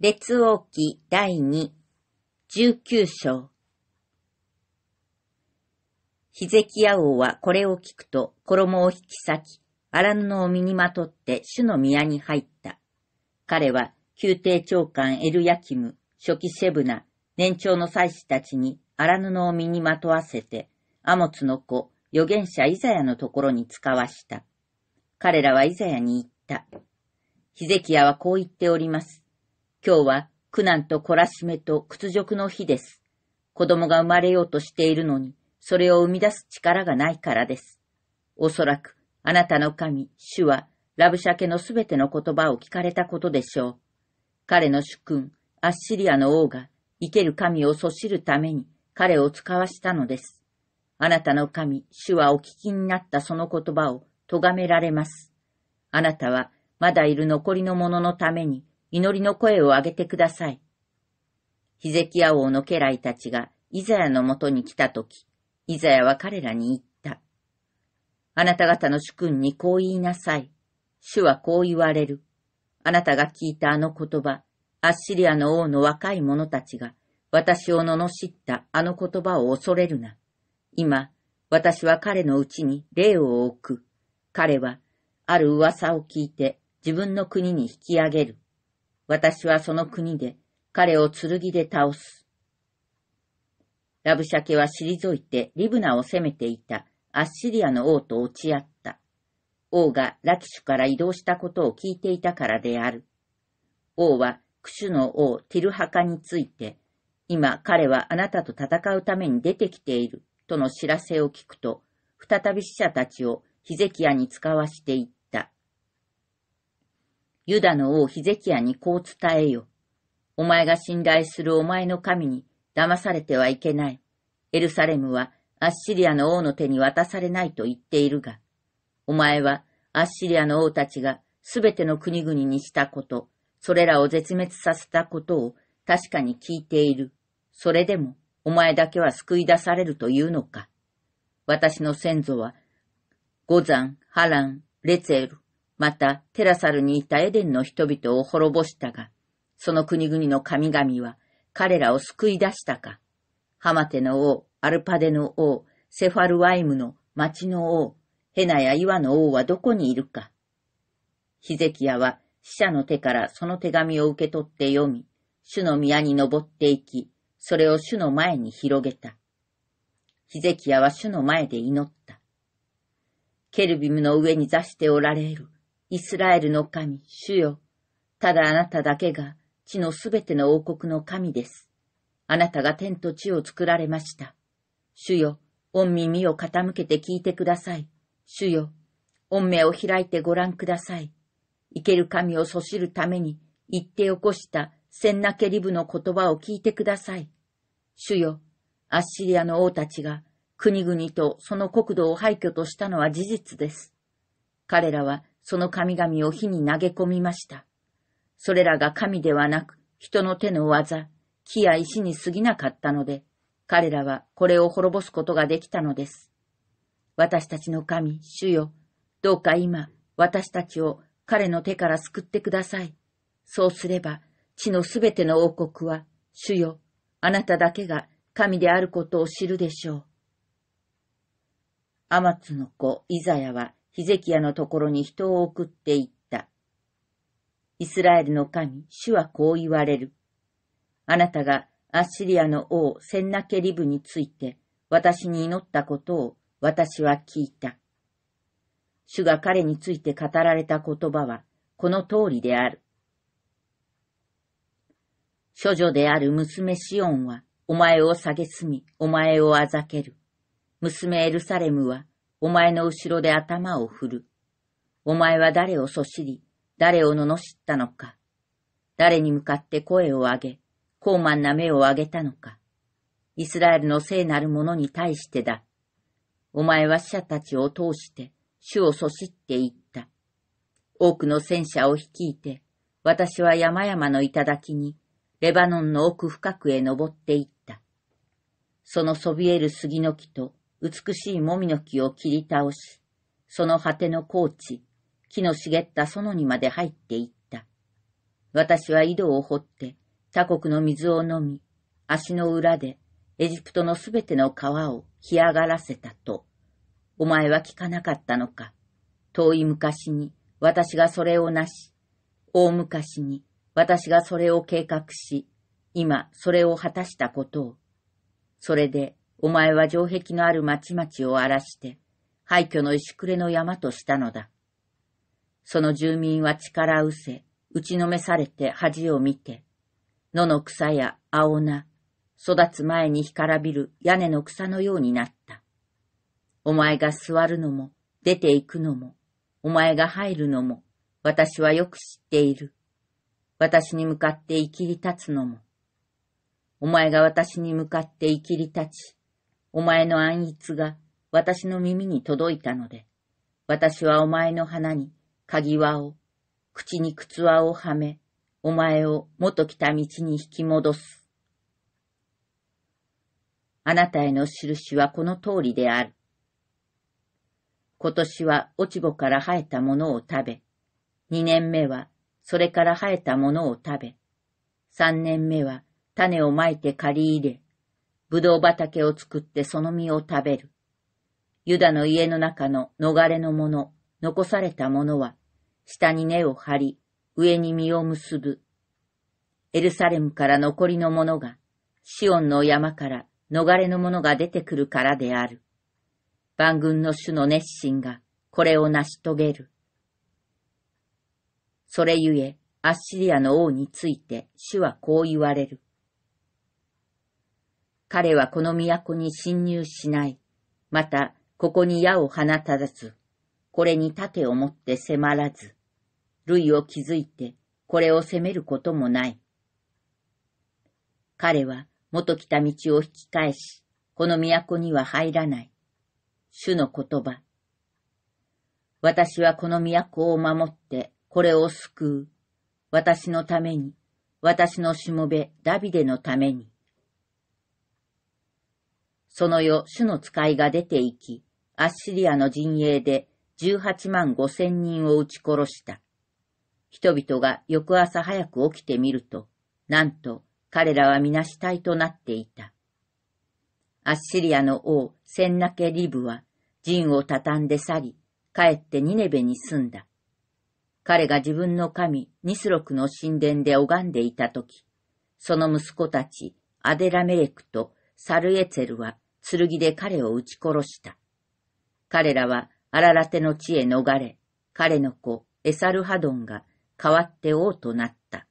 列王記第2、19章。ヒゼキヤ王はこれを聞くと、衣を引き裂き、荒布を身にまとって主の宮に入った。彼は、宮廷長官エルヤキム、初期シェブナ、年長の祭司たちに荒布を身にまとわせて、アモツの子、預言者イザヤのところに使わした。彼らはイザヤに言った。ヒゼキヤはこう言っております。今日は苦難と懲らしめと屈辱の日です。子供が生まれようとしているのに、それを生み出す力がないからです。おそらく、あなたの神、主は、ラブシャケのすべての言葉を聞かれたことでしょう。彼の主君、アッシリアの王が、生ける神をそしるために、彼を使わしたのです。あなたの神、主はお聞きになったその言葉を咎められます。あなたは、まだいる残りの者のために、祈りの声を上げてください。ヒゼキヤ王の家来たちがイザヤのもとに来たとき、イザヤは彼らに言った。あなた方の主君にこう言いなさい。主はこう言われる。あなたが聞いたあの言葉、アッシリアの王の若い者たちが、私を罵ったあの言葉を恐れるな。今、私は彼のうちに霊を置く。彼は、ある噂を聞いて自分の国に引き上げる。私はその国で彼を剣で倒す。ラブシャケは退いてリブナを攻めていたアッシリアの王と落ち合った。王がラキシュから移動したことを聞いていたからである。王はクシュの王ティルハカについて、今彼はあなたと戦うために出てきているとの知らせを聞くと、再び死者たちをヒゼキヤに使わしていっユダの王ヒゼキヤにこう伝えよ。お前が信頼するお前の神に騙されてはいけない。エルサレムはアッシリアの王の手に渡されないと言っているが、お前はアッシリアの王たちがすべての国々にしたこと、それらを絶滅させたことを確かに聞いている。それでも、お前だけは救い出されるというのか。私の先祖は、五山、波乱、レツェル、またテラサルにいたエデンの人々を滅ぼしたが、その国々の神々は彼らを救い出したか。ハマテの王、アルパデの王、セファルワイムの町の王、ヘナや岩の王はどこにいるか。ヒゼキヤは死者の手からその手紙を受け取って読み、主の宮に登っていき、それを主の前に広げた。ヒゼキヤは主の前で祈った。ケルビムの上に座しておられる。イスラエルの神、主よ。ただあなただけが地のすべての王国の神です。あなたが天と地を作られました。主よ、御耳を傾けて聞いてください。主よ、御目を開いてご覧ください。生ける神をそしるために言って起こした千なけりリブの言葉を聞いてください。主よ、アッシリアの王たちが国々とその国土を廃墟としたのは事実です。彼らはその神々を火に投げ込みました。それらが神ではなく、人の手の技、木や石に過ぎなかったので、彼らはこれを滅ぼすことができたのです。私たちの神、主よ、どうか今、私たちを彼の手から救ってください。そうすれば、地のすべての王国は、主よ、あなただけが神であることを知るでしょう。アマツの子、イザヤは、ヒゼキヤのところに人を送っていった。イスラエルの神、主はこう言われる。あなたがアッシリアの王センナケリブについて私に祈ったことを私は聞いた。主が彼について語られた言葉はこの通りである。処女である娘シオンはお前を蔑み、お前をあざける。娘エルサレムはお前の後ろで頭を振る。お前は誰をそしり、誰を罵ったのか。誰に向かって声を上げ、高慢な目を上げたのか。イスラエルの聖なる者に対してだ。お前は死者たちを通して、主をそしっていった。多くの戦車を率いて、私は山々の頂に、レバノンの奥深くへ登っていった。そのそびえる杉の木と美しいもみの木を切り倒し、その果ての高地、木の茂った園にまで入っていった。私は井戸を掘って、他国の水を飲み、足の裏でエジプトのすべての川を干上がらせたと。お前は聞かなかったのか。遠い昔に私がそれをなし、大昔に私がそれを計画し、今それを果たしたことを。それでお前は城壁のある町々を荒らして、廃墟の石暮れの山としたのだ。その住民は力うせ、打ちのめされて恥を見て、野の草や青菜、育つ前に干からびる屋根の草のようになった。お前が座るのも、出て行くのも、お前が入るのも、私はよく知っている。私に向かって生きり立つのも、お前が私に向かって生きり立ち、お前の暗逸が私の耳に届いたので、私はお前の鼻に鍵輪を、口に靴輪をはめ、お前を元来た道に引き戻す。あなたへの印はこの通りである。今年は落ち穂から生えたものを食べ、二年目はそれから生えたものを食べ、三年目は種をまいて刈り入れ、ぶどう畑を作ってその実を食べる。ユダの家の中の逃れの者、残された者は、下に根を張り、上に実を結ぶ。エルサレムから残りの者が、シオンの山から逃れの者が出てくるからである。万軍の主の熱心が、これを成し遂げる。それゆえ、アッシリアの王について主はこう言われる。彼はこの都に侵入しない。また、ここに矢を放たず、これに盾を持って迫らず、類を築いて、これを攻めることもない。彼は元来た道を引き返し、この都には入らない。主の言葉。私はこの都を守って、これを救う。私のために、私のしもべ、ダビデのために。その夜、主の使いが出て行き、アッシリアの陣営で18万5千人を撃ち殺した。人々が翌朝早く起きてみると、なんと彼らは皆死体となっていた。アッシリアの王、センナケリブは、陣を畳んで去り、帰ってニネベに住んだ。彼が自分の神、ニスロクの神殿で拝んでいたとき、その息子たち、アデラメレクとサルエツェルは、剣で彼を撃ち殺した。彼らは荒ら手の地へ逃れ、彼の子エサルハドンが代わって王となった。